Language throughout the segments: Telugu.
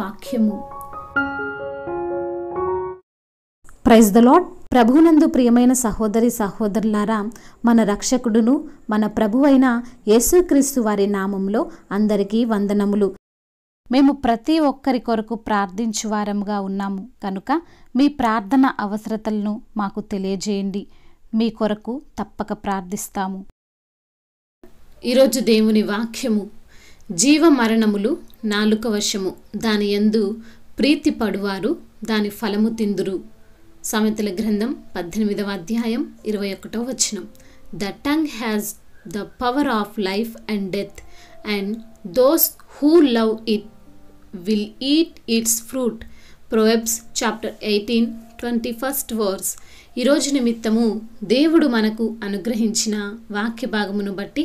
వాక్యము ప్రైజ్ ద లాడ్ ప్రభునందు ప్రియమైన సహోదరి సహోదరులారా మన రక్షకుడును మన ప్రభువైన యేసుక్రీస్తు వారి నామంలో అందరికీ వందనములు మేము ప్రతి ఒక్కరి కొరకు ప్రార్థించువారముగా ఉన్నాము కనుక మీ ప్రార్థన అవసరతలను మాకు తెలియజేయండి మీ కొరకు తప్పక ప్రార్థిస్తాము ఈరోజు దేవుని వాక్యము జీవ మరణములు నాలుక వశము దాని ఎందు ప్రీతి పడువారు దాని ఫలము తిందురు సమతుల గ్రంథం పద్దెనిమిదవ అధ్యాయం ఇరవై ఒకటో వచనం the tongue has the power of life and death and those who love it will eat its fruit proverbs chapter eighteen twenty first verse ఈరోజు నిమిత్తము దేవుడు మనకు అనుగ్రహించిన వాక్య భాగమును బట్టి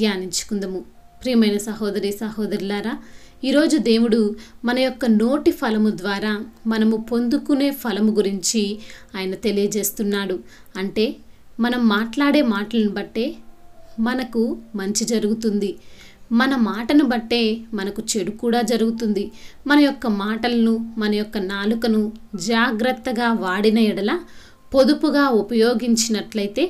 ధ్యానించుకుందాము ప్రియమైన సహోదరి సహోదరులారా ఈరోజు దేవుడు మన యొక్క నోటి ఫలము ద్వారా మనము పొందుకునే ఫలము గురించి ఆయన తెలియజేస్తున్నాడు అంటే మనం మాట్లాడే మాటలను బట్టే మనకు మంచి జరుగుతుంది మన మాటను బట్టే మనకు చెడు కూడా జరుగుతుంది మన యొక్క మాటలను మన యొక్క నాలుకను జాగ్రత్తగా వాడిన ఎడల పొదుపుగా ఉపయోగించినట్లయితే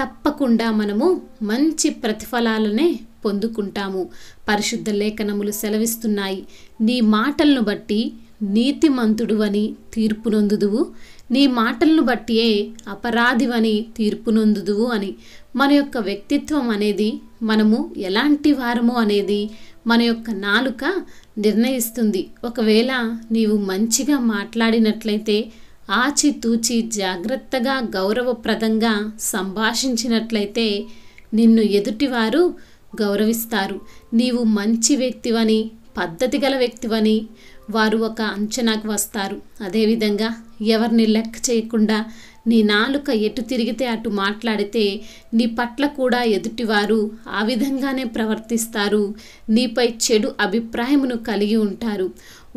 తప్పకుండా మనము మంచి ప్రతిఫలాలనే పొందుకుంటాము పరిశుద్ధ లేఖనములు సెలవిస్తున్నాయి నీ మాటలను బట్టి నీతిమంతుడువని తీర్పు నొందుదువు నీ మాటలను బట్టియే అపరాధివని తీర్పు నొందుదువు అని మన యొక్క వ్యక్తిత్వం అనేది మనము ఎలాంటి వారము అనేది మన యొక్క నాలుక నిర్ణయిస్తుంది ఒకవేళ నీవు మంచిగా మాట్లాడినట్లయితే ఆచితూచి జాగ్రత్తగా గౌరవప్రదంగా సంభాషించినట్లయితే నిన్ను ఎదుటివారు గౌరవిస్తారు నీవు మంచి వ్యక్తివని పద్ధతి గల వ్యక్తివని వారు ఒక అంచనాకు వస్తారు అదేవిధంగా ఎవరిని లెక్క చేయకుండా నీ నాలుక ఎటు తిరిగితే అటు మాట్లాడితే నీ పట్ల కూడా ఎదుటివారు ఆ విధంగానే ప్రవర్తిస్తారు నీపై చెడు అభిప్రాయమును కలిగి ఉంటారు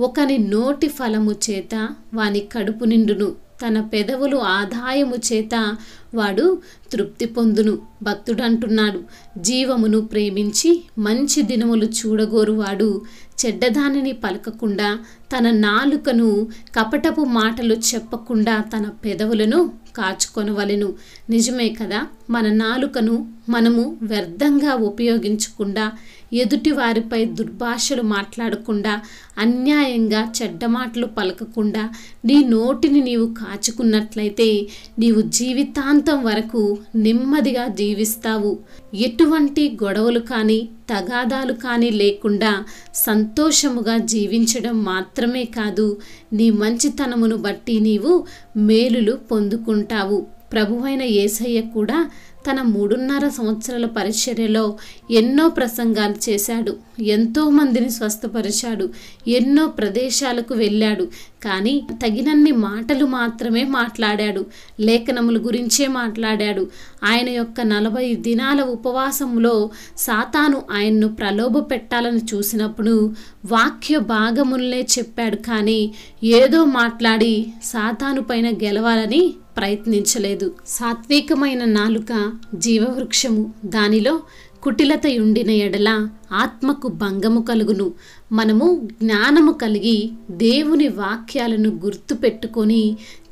ఒకని నోటి ఫలము చేత వాని కడుపు నిండును తన పెదవులు ఆదాయము చేత వాడు తృప్తి పొందును భక్తుడంటున్నాడు జీవమును ప్రేమించి మంచి దినములు చూడగోరువాడు చెడ్డదానిని పలకకుండా తన నాలుకను కపటపు మాటలు చెప్పకుండా తన పెదవులను కాచుకొనవలెను నిజమే కదా మన నాలుకను మనము వ్యర్థంగా ఉపయోగించకుండా ఎదుటి వారిపై దుర్భాషలు మాట్లాడకుండా అన్యాయంగా చెడ్డ మాటలు పలకకుండా నీ నోటిని నీవు కాచుకున్నట్లయితే నీవు జీవితాంతం వరకు నెమ్మదిగా జీవిస్తావు ఎటువంటి గొడవలు కానీ తగాదాలు కానీ లేకుండా సంతోషముగా జీవించడం మాత్రమే కాదు నీ మంచితనమును బట్టి నీవు మేలులు పొందుకుంటావు ప్రభువైన ఏసయ్య కూడా తన మూడున్నర సంవత్సరాల పరిచర్యలో ఎన్నో ప్రసంగాలు చేశాడు ఎంతో మందిని స్వస్థపరిచాడు ఎన్నో ప్రదేశాలకు వెళ్ళాడు కానీ తగినన్ని మాటలు మాత్రమే మాట్లాడాడు లేఖనముల గురించే మాట్లాడాడు ఆయన యొక్క నలభై దినాల ఉపవాసంలో సాతాను ఆయన్ను ప్రలోభ పెట్టాలని చూసినప్పుడు వాక్య భాగములనే చెప్పాడు కానీ ఏదో మాట్లాడి సాతాను పైన గెలవాలని ప్రయత్నించలేదు సాత్వికమైన నాలుక జీవవృక్షము దానిలో కుటిలత ఉండిన ఎడల ఆత్మకు భంగము కలుగును మనము జ్ఞానము కలిగి దేవుని వాక్యాలను గుర్తుపెట్టుకొని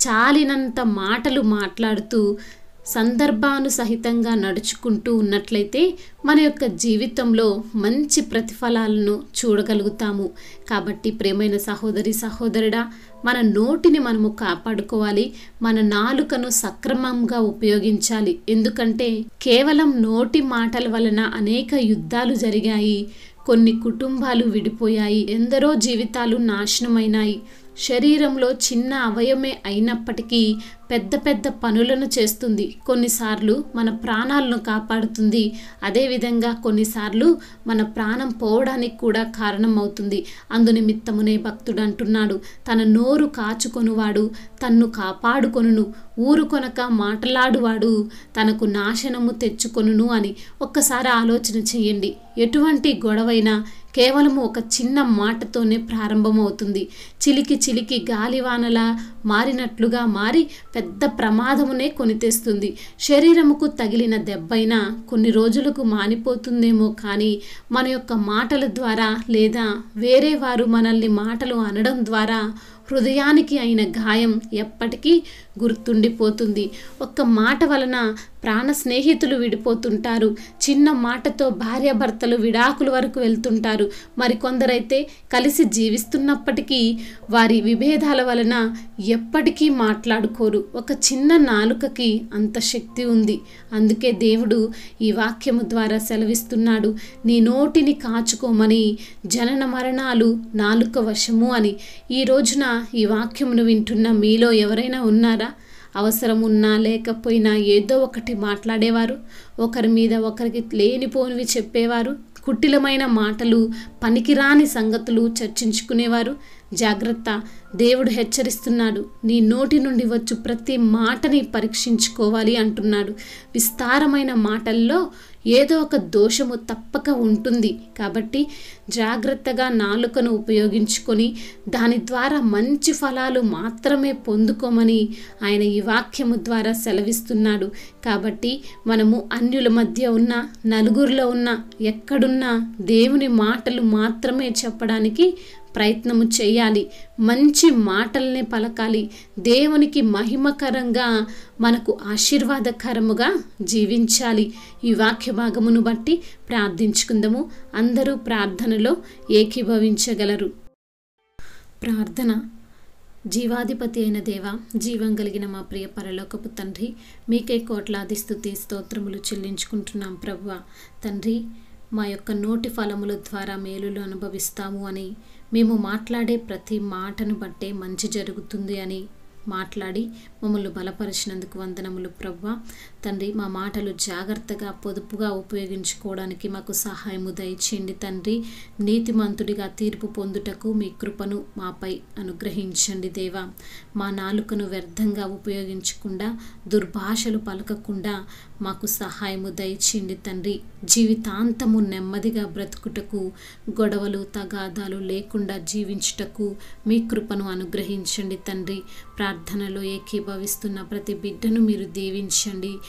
చాలినంత మాటలు మాట్లాడుతూ సందర్భానుసహితంగా నడుచుకుంటూ ఉన్నట్లయితే మన యొక్క జీవితంలో మంచి ప్రతిఫలాలను చూడగలుగుతాము కాబట్టి ప్రేమైన సహోదరి సహోదరుడా మన నోటిని మనము కాపాడుకోవాలి మన నాలుకను సక్రమంగా ఉపయోగించాలి ఎందుకంటే కేవలం నోటి మాటల వలన అనేక యుద్ధాలు జరిగాయి కొన్ని కుటుంబాలు విడిపోయాయి ఎందరో జీవితాలు నాశనమైనాయి శరీరంలో చిన్న అవయమే అయినప్పటికీ పెద్ద పెద్ద పనులను చేస్తుంది కొన్నిసార్లు మన ప్రాణాలను కాపాడుతుంది అదేవిధంగా కొన్నిసార్లు మన ప్రాణం పోవడానికి కూడా కారణం అవుతుంది అందునిమిత్తమునే భక్తుడు అంటున్నాడు తన నోరు కాచుకొనువాడు తన్ను కాపాడుకొనును ఊరుకొనక మాట్లాడువాడు తనకు నాశనము తెచ్చుకొనును అని ఒక్కసారి ఆలోచన చేయండి ఎటువంటి గొడవైనా కేవలం ఒక చిన్న మాటతోనే ప్రారంభమవుతుంది చిలికి చిలికి గాలివానలా మారినట్లుగా మారి పెద్ద ప్రమాదమునే కొనితెస్తుంది శరీరముకు తగిలిన దెబ్బైనా కొన్ని రోజులకు మానిపోతుందేమో కానీ మన యొక్క మాటల ద్వారా లేదా వేరే వారు మనల్ని మాటలు అనడం ద్వారా హృదయానికి అయిన గాయం ఎప్పటికీ గుర్తుండిపోతుంది ఒక్క మాట వలన ప్రాణ స్నేహితులు విడిపోతుంటారు చిన్న మాటతో భార్యాభర్తలు విడాకుల వరకు వెళ్తుంటారు మరికొందరైతే కలిసి జీవిస్తున్నప్పటికీ వారి విభేదాల వలన ఎప్పటికీ మాట్లాడుకోరు ఒక చిన్న నాలుకకి అంత శక్తి ఉంది అందుకే దేవుడు ఈ వాక్యము ద్వారా సెలవిస్తున్నాడు నీ నోటిని కాచుకోమని జనన మరణాలు నాలుక వశము అని ఈ రోజున ఈ వాక్యమును వింటున్న మీలో ఎవరైనా ఉన్నారా అవసరం ఉన్నా లేకపోయినా ఏదో ఒకటి మాట్లాడేవారు ఒకరి మీద ఒకరికి లేనిపోనివి చెప్పేవారు కుటిలమైన మాటలు పనికిరాని సంగతులు చర్చించుకునేవారు జాగ్రత్త దేవుడు హెచ్చరిస్తున్నాడు నీ నోటి నుండి వచ్చు ప్రతి మాటని పరీక్షించుకోవాలి అంటున్నాడు విస్తారమైన మాటల్లో ఏదో ఒక దోషము తప్పక ఉంటుంది కాబట్టి జాగ్రత్తగా నాలుకను ఉపయోగించుకొని దాని ద్వారా మంచి ఫలాలు మాత్రమే పొందుకోమని ఆయన ఈ వాక్యము ద్వారా సెలవిస్తున్నాడు కాబట్టి మనము అన్యుల మధ్య ఉన్న నలుగురిలో ఉన్న ఎక్కడున్నా దేవుని మాటలు మాత్రమే చెప్పడానికి ప్రయత్నము చేయాలి మంచి మాటల్ని పలకాలి దేవునికి మహిమకరంగా మనకు ఆశీర్వాదకరముగా జీవించాలి ఈ వాక్య భాగమును బట్టి ప్రార్థించుకుందాము అందరూ ప్రార్థనలో ఏకీభవించగలరు ప్రార్థన జీవాధిపతి అయిన దేవ జీవం కలిగిన మా ప్రియ పరలోకపు తండ్రి మీకే కోట్లాది స్థుతి స్తోత్రములు చెల్లించుకుంటున్నాం ప్రభువ తండ్రి మా యొక్క నోటి ఫలముల ద్వారా మేలులు అనుభవిస్తాము అని మేము మాట్లాడే ప్రతి మాటను బట్టే మంచి జరుగుతుంది అని మాట్లాడి మమ్మల్ని బలపరిచినందుకు వందనములు ప్రవ్వ తండ్రి మా మాటలు జాగ్రత్తగా పొదుపుగా ఉపయోగించుకోవడానికి మాకు సహాయము దయచేయండి తండ్రి నీతిమంతుడిగా తీర్పు పొందుటకు మీ కృపను మాపై అనుగ్రహించండి దేవా మా నాలుకను వ్యర్థంగా ఉపయోగించకుండా దుర్భాషలు పలకకుండా మాకు సహాయము దయచేయండి తండ్రి జీవితాంతము నెమ్మదిగా బ్రతుకుటకు గొడవలు తగాదాలు లేకుండా జీవించుటకు మీ కృపను అనుగ్రహించండి తండ్రి ప్రార్థనలో ఏకీభవిస్తున్న ప్రతి బిడ్డను మీరు దీవించండి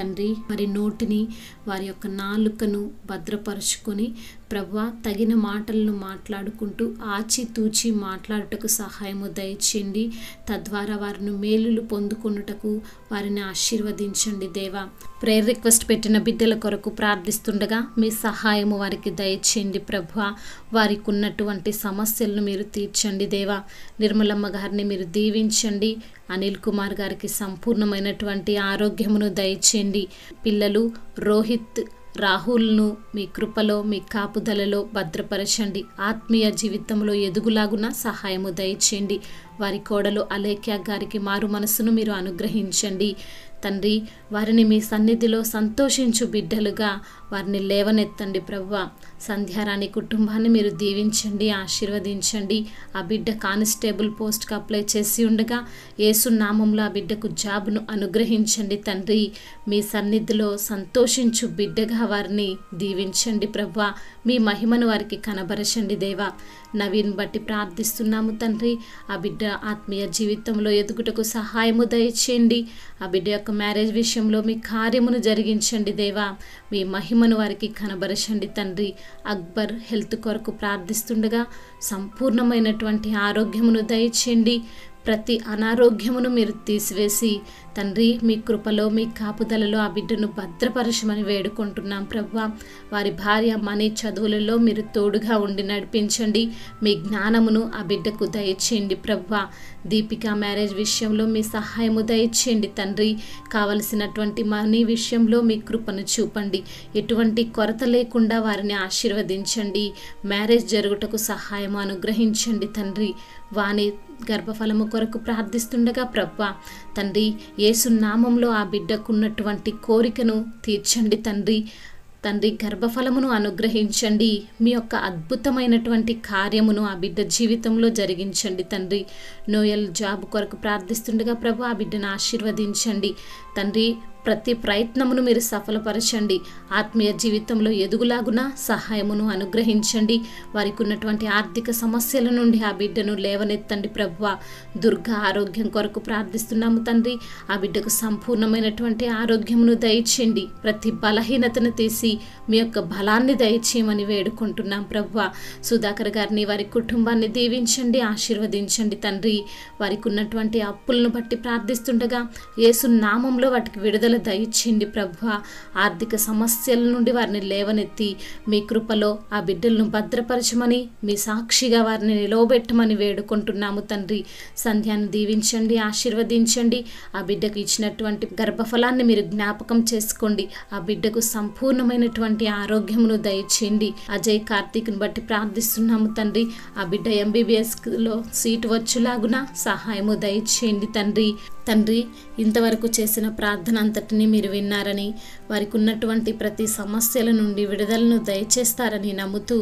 తండ్రి వారి నోటిని వారి యొక్క నాలుకను భద్రపరుచుకొని ప్రభు తగిన మాటలను మాట్లాడుకుంటూ ఆచితూచి మాట్లాడుటకు సహాయము దయచేయండి తద్వారా వారిని మేలులు పొందుకున్నటకు వారిని ఆశీర్వదించండి దేవా ప్రేయర్ రిక్వెస్ట్ పెట్టిన బిడ్డల కొరకు ప్రార్థిస్తుండగా మీ సహాయము వారికి దయచేయండి ప్రభు వారికి ఉన్నటువంటి సమస్యలను మీరు తీర్చండి దేవా నిర్మలమ్మ గారిని మీరు దీవించండి అనిల్ కుమార్ గారికి సంపూర్ణమైనటువంటి ఆరోగ్యమును దయచేయండి చేయండి పిల్లలు రోహిత్ రాహుల్ను మీ కృపలో మీ కాపుదలలో భద్రపరచండి ఆత్మీయ జీవితంలో ఎదుగులాగున సహాయము దయచేయండి వారి కోడలు అలేఖ్య గారికి మారు మనసును మీరు అనుగ్రహించండి తండ్రి వారిని మీ సన్నిధిలో సంతోషించు బిడ్డలుగా వారిని లేవనెత్తండి ప్రవ్వ సంధ్యారాణి కుటుంబాన్ని మీరు దీవించండి ఆశీర్వదించండి ఆ బిడ్డ కానిస్టేబుల్ పోస్ట్కి అప్లై చేసి ఉండగా ఏసునామంలో ఆ బిడ్డకు జాబ్ను అనుగ్రహించండి తండ్రి మీ సన్నిధిలో సంతోషించు బిడ్డగా వారిని దీవించండి ప్రవ్వ మీ మహిమను వారికి కనబరచండి దేవా నవీన్ బట్టి ప్రార్థిస్తున్నాము తండ్రి ఆ బిడ్డ ఆత్మీయ జీవితంలో ఎదుగుటకు సహాయము దయచేయండి ఆ బిడ్డ యొక్క మ్యారేజ్ విషయంలో మీ కార్యమును జరిగించండి దేవా మీ మహిమను వారికి కనబరచండి తండ్రి అక్బర్ హెల్త్ కొరకు ప్రార్థిస్తుండగా సంపూర్ణమైనటువంటి ఆరోగ్యమును దయచేయండి ప్రతి అనారోగ్యమును మీరు తీసివేసి తండ్రి మీ కృపలో మీ కాపుదలలో ఆ బిడ్డను భద్రపరచమని వేడుకుంటున్నాం ప్రభా వారి భార్య మనీ చదువులలో మీరు తోడుగా ఉండి నడిపించండి మీ జ్ఞానమును ఆ బిడ్డకు దయచేయండి ప్రభా దీపిక మ్యారేజ్ విషయంలో మీ సహాయము దయచేయండి తండ్రి కావలసినటువంటి మనీ విషయంలో మీ కృపను చూపండి ఎటువంటి కొరత లేకుండా వారిని ఆశీర్వదించండి మ్యారేజ్ జరుగుటకు సహాయం అనుగ్రహించండి తండ్రి వాణి గర్భఫలము కొరకు ప్రార్థిస్తుండగా ప్రవ్వ తండ్రి ఏసునామంలో ఆ బిడ్డకున్నటువంటి కోరికను తీర్చండి తండ్రి తండ్రి గర్భఫలమును అనుగ్రహించండి మీ యొక్క అద్భుతమైనటువంటి కార్యమును ఆ బిడ్డ జీవితంలో జరిగించండి తండ్రి నోయల్ జాబ్ కొరకు ప్రార్థిస్తుండగా ప్రభు ఆ బిడ్డను ఆశీర్వదించండి తండ్రి ప్రతి ప్రయత్నమును మీరు సఫలపరచండి ఆత్మీయ జీవితంలో ఎదుగులాగున సహాయమును అనుగ్రహించండి వారికి ఉన్నటువంటి ఆర్థిక సమస్యల నుండి ఆ బిడ్డను లేవనెత్తండి ప్రభ్వ దుర్గ ఆరోగ్యం కొరకు ప్రార్థిస్తున్నాము తండ్రి ఆ బిడ్డకు సంపూర్ణమైనటువంటి ఆరోగ్యమును దయచేయండి ప్రతి బలహీనతను తీసి మీ యొక్క బలాన్ని దయచేయమని వేడుకుంటున్నాం ప్రభ్వ సుధాకర్ గారిని వారి కుటుంబాన్ని దీవించండి ఆశీర్వదించండి తండ్రి వారికి ఉన్నటువంటి అప్పులను బట్టి ప్రార్థిస్తుండగా యేసు నామంలో వాటికి విడుదల విడుదల దయచేయండి ప్రభు ఆర్థిక సమస్యల నుండి వారిని లేవనెత్తి మీ కృపలో ఆ బిడ్డలను భద్రపరచమని మీ సాక్షిగా వారిని నిలవబెట్టమని వేడుకుంటున్నాము తండ్రి సంధ్యాన్ని దీవించండి ఆశీర్వదించండి ఆ బిడ్డకు ఇచ్చినటువంటి గర్భఫలాన్ని మీరు జ్ఞాపకం చేసుకోండి ఆ బిడ్డకు సంపూర్ణమైనటువంటి ఆరోగ్యమును దయచేయండి అజయ్ కార్తీక్ను బట్టి ప్రార్థిస్తున్నాము తండ్రి ఆ బిడ్డ ఎంబీబీఎస్లో సీటు వచ్చేలాగున సహాయము దయచేయండి తండ్రి తండ్రి ఇంతవరకు చేసిన ప్రార్థన అంత అంతటిని మీరు విన్నారని వారికి ఉన్నటువంటి ప్రతి సమస్యల నుండి విడుదలను దయచేస్తారని నమ్ముతూ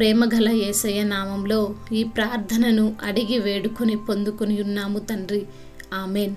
ప్రేమగల ఏసయ్య నామంలో ఈ ప్రార్థనను అడిగి వేడుకొని పొందుకుని ఉన్నాము తండ్రి ఆమెన్